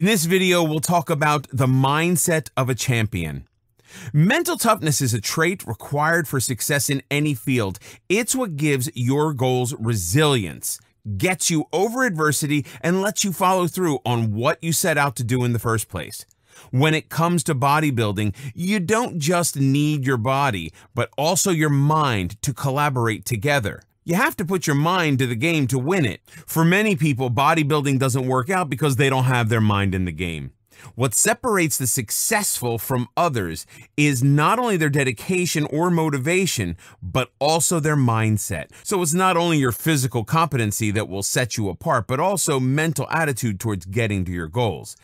In this video, we'll talk about the mindset of a champion. Mental toughness is a trait required for success in any field. It's what gives your goals resilience, gets you over adversity, and lets you follow through on what you set out to do in the first place. When it comes to bodybuilding, you don't just need your body, but also your mind to collaborate together. You have to put your mind to the game to win it. For many people, bodybuilding doesn't work out because they don't have their mind in the game. What separates the successful from others is not only their dedication or motivation, but also their mindset. So it's not only your physical competency that will set you apart, but also mental attitude towards getting to your goals.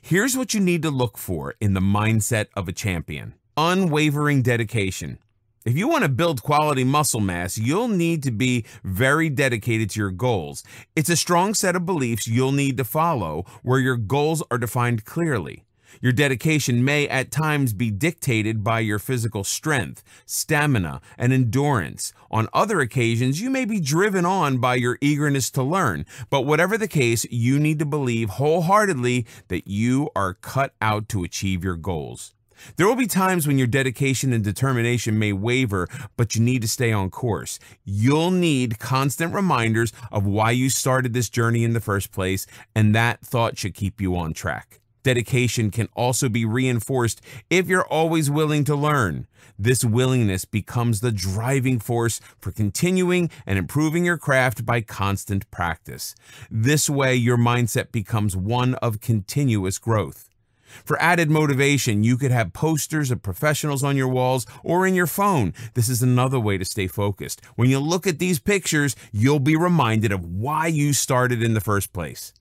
Here's what you need to look for in the mindset of a champion. Unwavering dedication. If you want to build quality muscle mass, you'll need to be very dedicated to your goals. It's a strong set of beliefs you'll need to follow where your goals are defined clearly. Your dedication may at times be dictated by your physical strength, stamina, and endurance. On other occasions, you may be driven on by your eagerness to learn. But whatever the case, you need to believe wholeheartedly that you are cut out to achieve your goals. There will be times when your dedication and determination may waver, but you need to stay on course. You'll need constant reminders of why you started this journey in the first place, and that thought should keep you on track. Dedication can also be reinforced if you're always willing to learn. This willingness becomes the driving force for continuing and improving your craft by constant practice. This way, your mindset becomes one of continuous growth. For added motivation, you could have posters of professionals on your walls or in your phone. This is another way to stay focused. When you look at these pictures, you'll be reminded of why you started in the first place.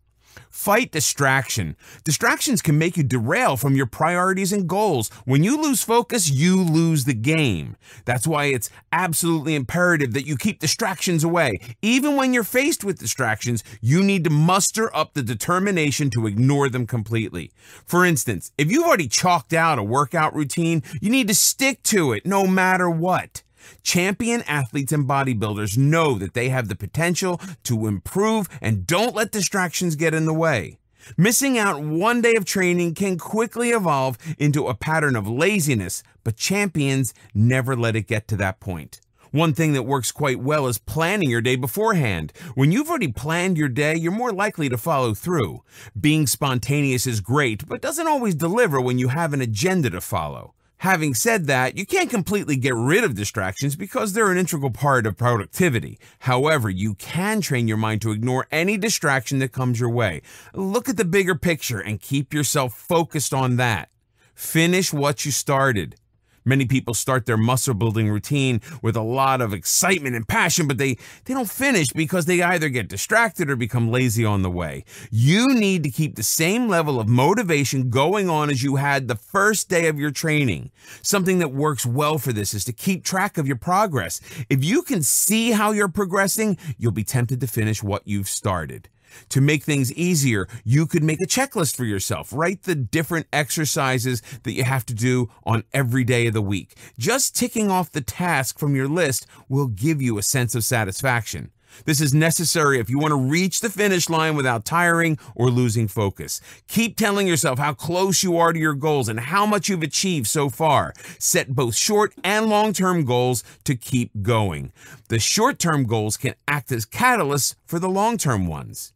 Fight distraction. Distractions can make you derail from your priorities and goals. When you lose focus, you lose the game. That's why it's absolutely imperative that you keep distractions away. Even when you're faced with distractions, you need to muster up the determination to ignore them completely. For instance, if you've already chalked out a workout routine, you need to stick to it no matter what. Champion athletes and bodybuilders know that they have the potential to improve and don't let distractions get in the way. Missing out one day of training can quickly evolve into a pattern of laziness, but champions never let it get to that point. One thing that works quite well is planning your day beforehand. When you've already planned your day, you're more likely to follow through. Being spontaneous is great, but doesn't always deliver when you have an agenda to follow. Having said that, you can't completely get rid of distractions because they're an integral part of productivity. However, you can train your mind to ignore any distraction that comes your way. Look at the bigger picture and keep yourself focused on that. Finish what you started. Many people start their muscle building routine with a lot of excitement and passion, but they, they don't finish because they either get distracted or become lazy on the way. You need to keep the same level of motivation going on as you had the first day of your training. Something that works well for this is to keep track of your progress. If you can see how you're progressing, you'll be tempted to finish what you've started. To make things easier, you could make a checklist for yourself. Write the different exercises that you have to do on every day of the week. Just ticking off the task from your list will give you a sense of satisfaction. This is necessary if you want to reach the finish line without tiring or losing focus. Keep telling yourself how close you are to your goals and how much you've achieved so far. Set both short and long term goals to keep going. The short term goals can act as catalysts for the long term ones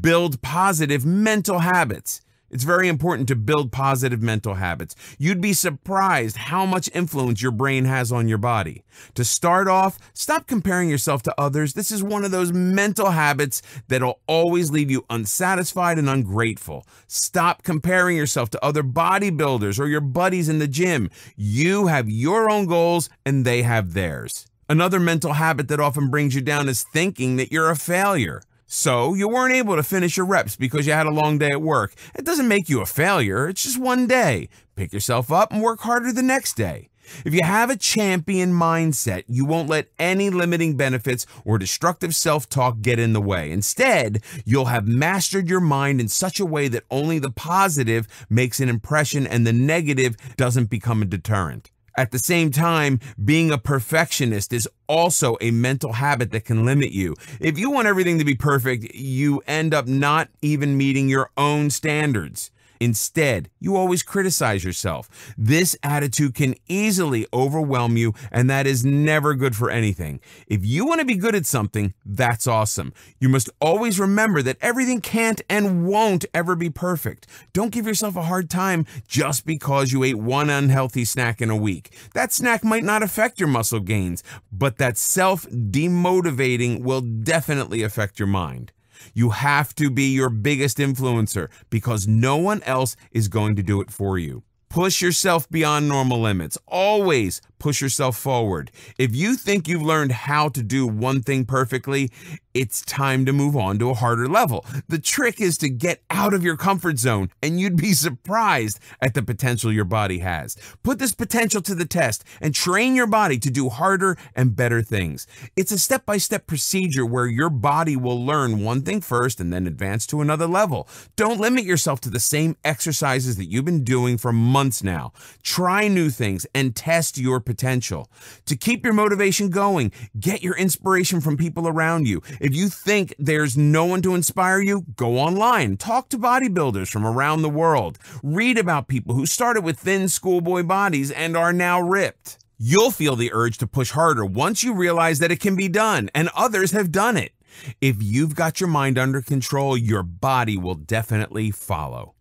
build positive mental habits. It's very important to build positive mental habits. You'd be surprised how much influence your brain has on your body. To start off, stop comparing yourself to others. This is one of those mental habits that'll always leave you unsatisfied and ungrateful. Stop comparing yourself to other bodybuilders or your buddies in the gym. You have your own goals and they have theirs. Another mental habit that often brings you down is thinking that you're a failure. So you weren't able to finish your reps because you had a long day at work. It doesn't make you a failure, it's just one day. Pick yourself up and work harder the next day. If you have a champion mindset, you won't let any limiting benefits or destructive self talk get in the way. Instead, you'll have mastered your mind in such a way that only the positive makes an impression and the negative doesn't become a deterrent. At the same time, being a perfectionist is also a mental habit that can limit you. If you want everything to be perfect, you end up not even meeting your own standards. Instead, you always criticize yourself. This attitude can easily overwhelm you, and that is never good for anything. If you want to be good at something, that's awesome. You must always remember that everything can't and won't ever be perfect. Don't give yourself a hard time just because you ate one unhealthy snack in a week. That snack might not affect your muscle gains, but that self demotivating will definitely affect your mind. You have to be your biggest influencer because no one else is going to do it for you. Push yourself beyond normal limits. Always push yourself forward. If you think you've learned how to do one thing perfectly, it's time to move on to a harder level. The trick is to get out of your comfort zone, and you'd be surprised at the potential your body has. Put this potential to the test and train your body to do harder and better things. It's a step by step procedure where your body will learn one thing first and then advance to another level. Don't limit yourself to the same exercises that you've been doing for months now. Try new things and test your potential. To keep your motivation going, get your inspiration from people around you. If you think there's no one to inspire you, go online. Talk to bodybuilders from around the world. Read about people who started with thin schoolboy bodies and are now ripped. You'll feel the urge to push harder once you realize that it can be done and others have done it. If you've got your mind under control, your body will definitely follow.